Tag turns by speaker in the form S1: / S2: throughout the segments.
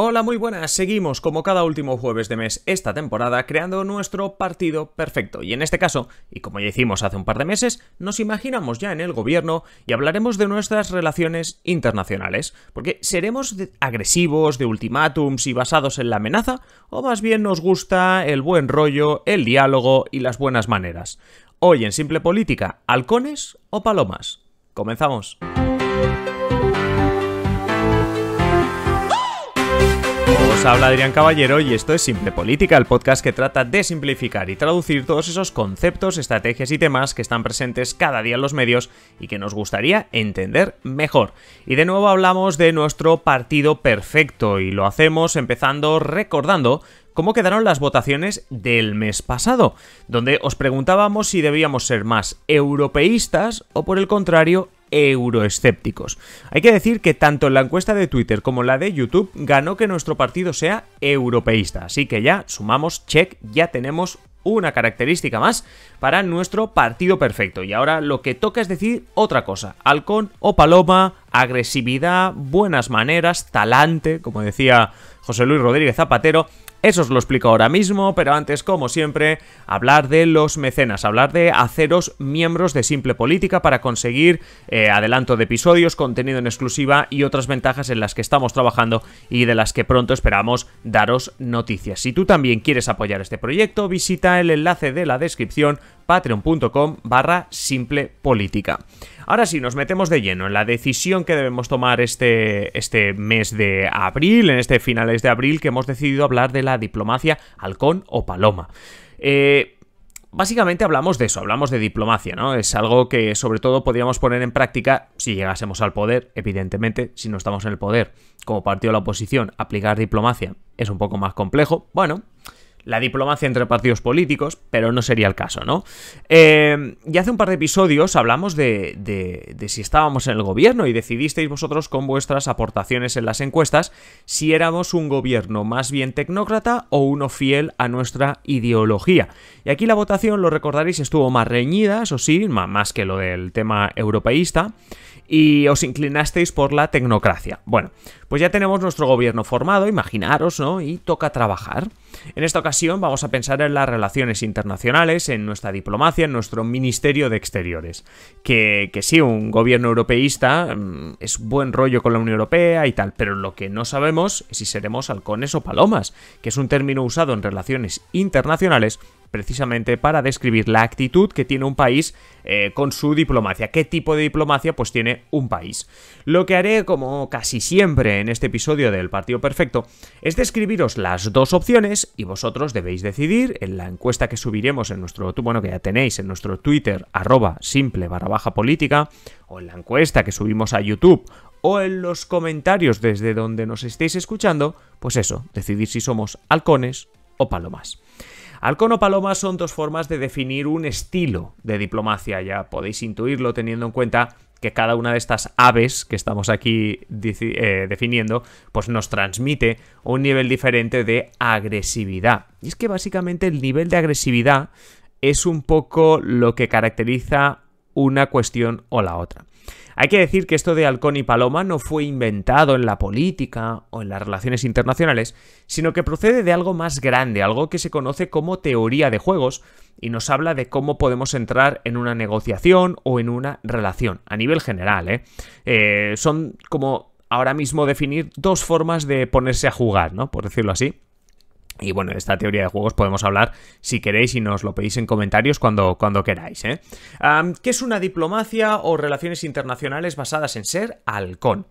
S1: Hola, muy buenas. Seguimos como cada último jueves de mes esta temporada creando nuestro partido perfecto. Y en este caso, y como ya hicimos hace un par de meses, nos imaginamos ya en el gobierno y hablaremos de nuestras relaciones internacionales. Porque seremos agresivos, de ultimátums y basados en la amenaza, o más bien nos gusta el buen rollo, el diálogo y las buenas maneras. Hoy en Simple Política, halcones o palomas. Comenzamos. Os habla Adrián Caballero y esto es Simple Política, el podcast que trata de simplificar y traducir todos esos conceptos, estrategias y temas que están presentes cada día en los medios y que nos gustaría entender mejor. Y de nuevo hablamos de nuestro partido perfecto y lo hacemos empezando recordando cómo quedaron las votaciones del mes pasado, donde os preguntábamos si debíamos ser más europeístas o por el contrario euroescépticos. Hay que decir que tanto la encuesta de Twitter como la de YouTube ganó que nuestro partido sea europeísta, así que ya sumamos check, ya tenemos una característica más para nuestro partido perfecto. Y ahora lo que toca es decir otra cosa. Halcón o paloma, agresividad, buenas maneras, talante, como decía José Luis Rodríguez Zapatero. Eso os lo explico ahora mismo, pero antes, como siempre, hablar de los mecenas, hablar de haceros miembros de Simple Política para conseguir eh, adelanto de episodios, contenido en exclusiva y otras ventajas en las que estamos trabajando y de las que pronto esperamos daros noticias. Si tú también quieres apoyar este proyecto, visita el enlace de la descripción patreon.com barra simple política. Ahora sí, nos metemos de lleno en la decisión que debemos tomar este, este mes de abril, en este finales de abril, que hemos decidido hablar de la diplomacia halcón o paloma. Eh, básicamente hablamos de eso, hablamos de diplomacia, ¿no? Es algo que sobre todo podríamos poner en práctica si llegásemos al poder, evidentemente, si no estamos en el poder como partido de la oposición, aplicar diplomacia es un poco más complejo. Bueno, la diplomacia entre partidos políticos, pero no sería el caso, ¿no? Eh, y hace un par de episodios hablamos de, de, si estábamos en el gobierno y decidisteis vosotros con vuestras aportaciones en las encuestas si éramos un gobierno más bien tecnócrata o uno fiel a nuestra ideología. Y aquí la votación, lo recordaréis, estuvo más reñida, eso sí, más que lo del tema europeísta, y os inclinasteis por la tecnocracia. Bueno, pues ya tenemos nuestro gobierno formado, imaginaros, ¿no? Y toca trabajar. En esta ocasión vamos a pensar en las relaciones internacionales, en nuestra diplomacia, en nuestro Ministerio de Exteriores. Que, que sí, un gobierno europeísta mm, es buen rollo con la Unión Europea y tal, pero lo que no sabemos es si seremos halcones o palomas, que es un término usado en relaciones internacionales precisamente para describir la actitud que tiene un país eh, con su diplomacia, qué tipo de diplomacia pues tiene un país. Lo que haré, como casi siempre en este episodio del Partido Perfecto, es describiros las dos opciones y vosotros debéis decidir en la encuesta que subiremos en nuestro, bueno, que ya tenéis en nuestro Twitter, arroba simple barra baja política, o en la encuesta que subimos a YouTube o en los comentarios desde donde nos estéis escuchando, pues eso, decidir si somos halcones o palomas. Halcón o paloma son dos formas de definir un estilo de diplomacia, ya podéis intuirlo teniendo en cuenta que cada una de estas aves que estamos aquí eh, definiendo, pues nos transmite un nivel diferente de agresividad. Y es que básicamente el nivel de agresividad es un poco lo que caracteriza una cuestión o la otra. Hay que decir que esto de halcón y paloma no fue inventado en la política o en las relaciones internacionales, sino que procede de algo más grande, algo que se conoce como teoría de juegos y nos habla de cómo podemos entrar en una negociación o en una relación, a nivel general. ¿eh? Eh, son como ahora mismo definir dos formas de ponerse a jugar, ¿no? Por decirlo así. Y bueno, de esta teoría de juegos podemos hablar si queréis y nos lo pedís en comentarios cuando, cuando queráis. ¿eh? ¿Qué es una diplomacia o relaciones internacionales basadas en ser halcón?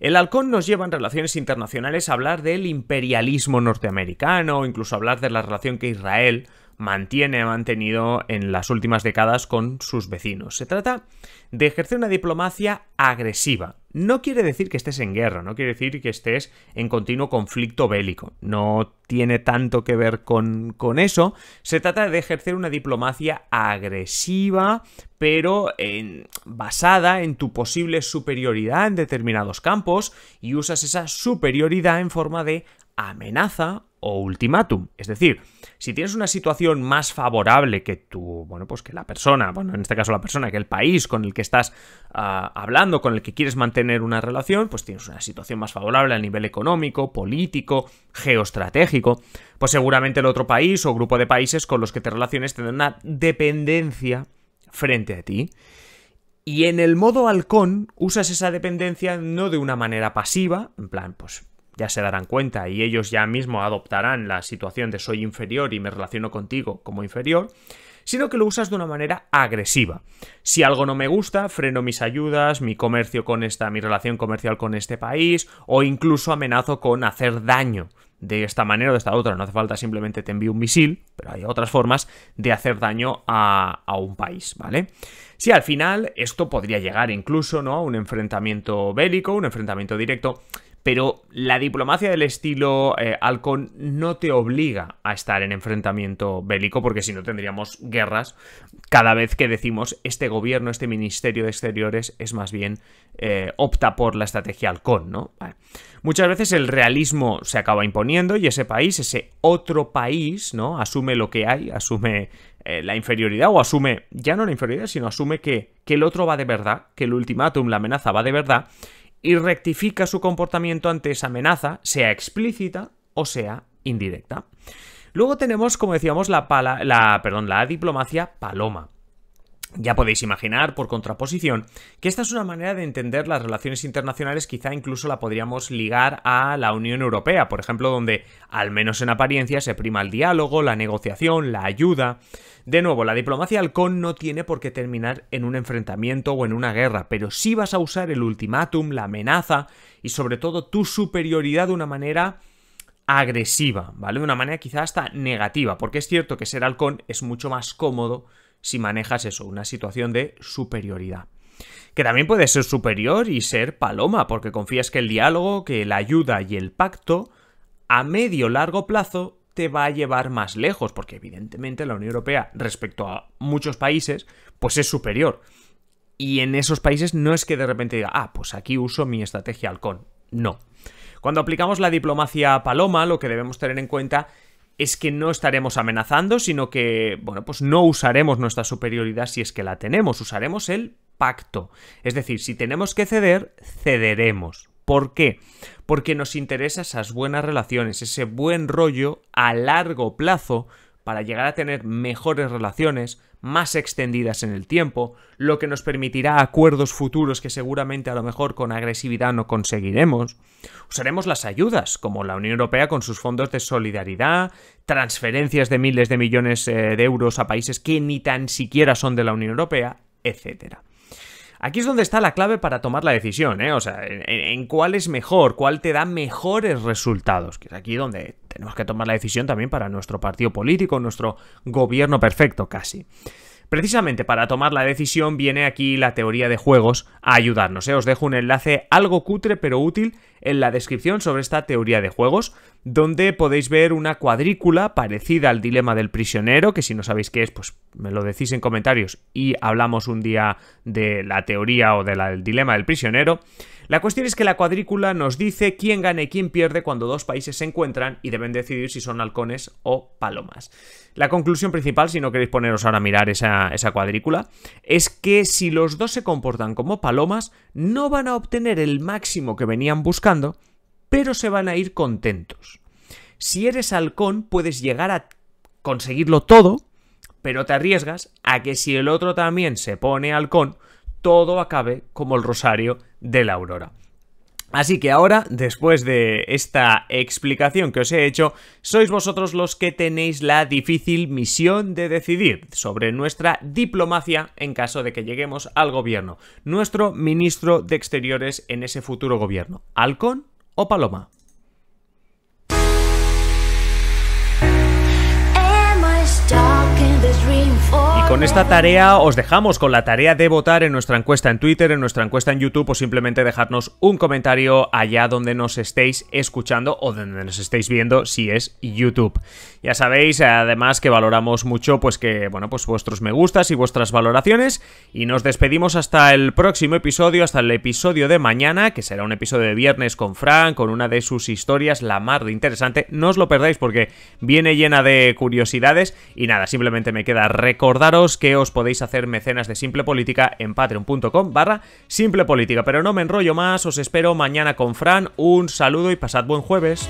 S1: El halcón nos lleva en relaciones internacionales a hablar del imperialismo norteamericano, incluso hablar de la relación que Israel mantiene, mantenido en las últimas décadas con sus vecinos. Se trata de ejercer una diplomacia agresiva. No quiere decir que estés en guerra, no quiere decir que estés en continuo conflicto bélico. No tiene tanto que ver con, con eso. Se trata de ejercer una diplomacia agresiva, pero en, basada en tu posible superioridad en determinados campos y usas esa superioridad en forma de amenaza o ultimátum. Es decir, si tienes una situación más favorable que tú, bueno, pues que la persona, bueno, en este caso la persona, que el país con el que estás ah, hablando, con el que quieres mantener una relación, pues tienes una situación más favorable a nivel económico, político, geoestratégico, pues seguramente el otro país o grupo de países con los que te relaciones tendrá una dependencia frente a ti. Y en el modo halcón usas esa dependencia no de una manera pasiva, en plan, pues ya se darán cuenta y ellos ya mismo adoptarán la situación de soy inferior y me relaciono contigo como inferior, sino que lo usas de una manera agresiva. Si algo no me gusta, freno mis ayudas, mi comercio con esta, mi relación comercial con este país, o incluso amenazo con hacer daño de esta manera o de esta otra. No hace falta simplemente te envío un misil, pero hay otras formas de hacer daño a, un país, ¿vale? Si al final esto podría llegar incluso, ¿no? A un enfrentamiento bélico, un enfrentamiento directo pero la diplomacia del estilo halcón eh, no te obliga a estar en enfrentamiento bélico, porque si no tendríamos guerras cada vez que decimos este gobierno, este ministerio de exteriores es más bien eh, opta por la estrategia halcón, ¿no? Muchas veces el realismo se acaba imponiendo y ese país, ese otro país, ¿no? Asume lo que hay, asume eh, la inferioridad o asume, ya no la inferioridad, sino asume que, que el otro va de verdad, que el ultimátum, la amenaza va de verdad y rectifica su comportamiento ante esa amenaza, sea explícita o sea indirecta. Luego tenemos, como decíamos, la, pala, la, perdón, la diplomacia paloma. Ya podéis imaginar, por contraposición, que esta es una manera de entender las relaciones internacionales, quizá incluso la podríamos ligar a la Unión Europea, por ejemplo, donde, al menos en apariencia, se prima el diálogo, la negociación, la ayuda. De nuevo, la diplomacia halcón no tiene por qué terminar en un enfrentamiento o en una guerra, pero sí vas a usar el ultimátum, la amenaza y sobre todo tu superioridad de una manera agresiva, ¿vale? De una manera quizá hasta negativa, porque es cierto que ser halcón es mucho más cómodo si manejas eso, una situación de superioridad. Que también puedes ser superior y ser paloma, porque confías que el diálogo, que la ayuda y el pacto, a medio largo plazo, te va a llevar más lejos, porque evidentemente la Unión Europea, respecto a muchos países, pues es superior. Y en esos países no es que de repente diga, ah, pues aquí uso mi estrategia halcón. No. Cuando aplicamos la diplomacia paloma, lo que debemos tener en cuenta es que no estaremos amenazando, sino que, bueno, pues no usaremos nuestra superioridad si es que la tenemos, usaremos el pacto. Es decir, si tenemos que ceder, cederemos. ¿Por qué? Porque nos interesan esas buenas relaciones, ese buen rollo a largo plazo para llegar a tener mejores relaciones, más extendidas en el tiempo, lo que nos permitirá acuerdos futuros que seguramente a lo mejor con agresividad no conseguiremos. Usaremos las ayudas, como la Unión Europea con sus fondos de solidaridad, transferencias de miles de millones eh, de euros a países que ni tan siquiera son de la Unión Europea, etcétera. Aquí es donde está la clave para tomar la decisión, ¿eh? O sea, en, cuál es mejor, cuál te da mejores resultados, que es aquí donde tenemos que tomar la decisión también para nuestro partido político, nuestro gobierno perfecto casi. Precisamente para tomar la decisión viene aquí la teoría de juegos a ayudarnos. ¿eh? Os dejo un enlace algo cutre pero útil en la descripción sobre esta teoría de juegos donde podéis ver una cuadrícula parecida al dilema del prisionero, que si no sabéis qué es, pues me lo decís en comentarios y hablamos un día de la teoría o del dilema del prisionero. La cuestión es que la cuadrícula nos dice quién gana y quién pierde cuando dos países se encuentran y deben decidir si son halcones o palomas. La conclusión principal, si no queréis poneros ahora a mirar esa cuadrícula, es que si los dos se comportan como palomas, no van a obtener el máximo que venían buscando, pero se van a ir contentos. Si eres halcón, puedes llegar a conseguirlo todo, pero te arriesgas a que si el otro también se pone halcón, todo acabe como el rosario de la aurora. Así que ahora, después de esta explicación que os he hecho, sois vosotros los que tenéis la difícil misión de decidir sobre nuestra diplomacia en caso de que lleguemos al gobierno, nuestro ministro de Exteriores en ese futuro gobierno, halcón o paloma. Con esta tarea os dejamos con la tarea de votar en nuestra encuesta en Twitter, en nuestra encuesta en YouTube o simplemente dejarnos un comentario allá donde nos estéis escuchando o donde nos estéis viendo si es YouTube. Ya sabéis además que valoramos mucho pues que bueno, pues vuestros me gustas y vuestras valoraciones y nos despedimos hasta el próximo episodio, hasta el episodio de mañana, que será un episodio de viernes con Frank con una de sus historias la más interesante. No os lo perdáis porque viene llena de curiosidades y nada, simplemente me queda recordaros que os podéis hacer mecenas de Simple Política en patreon.com barra Simple Política. Pero no me enrollo más, os espero mañana con Fran. Un saludo y pasad buen jueves.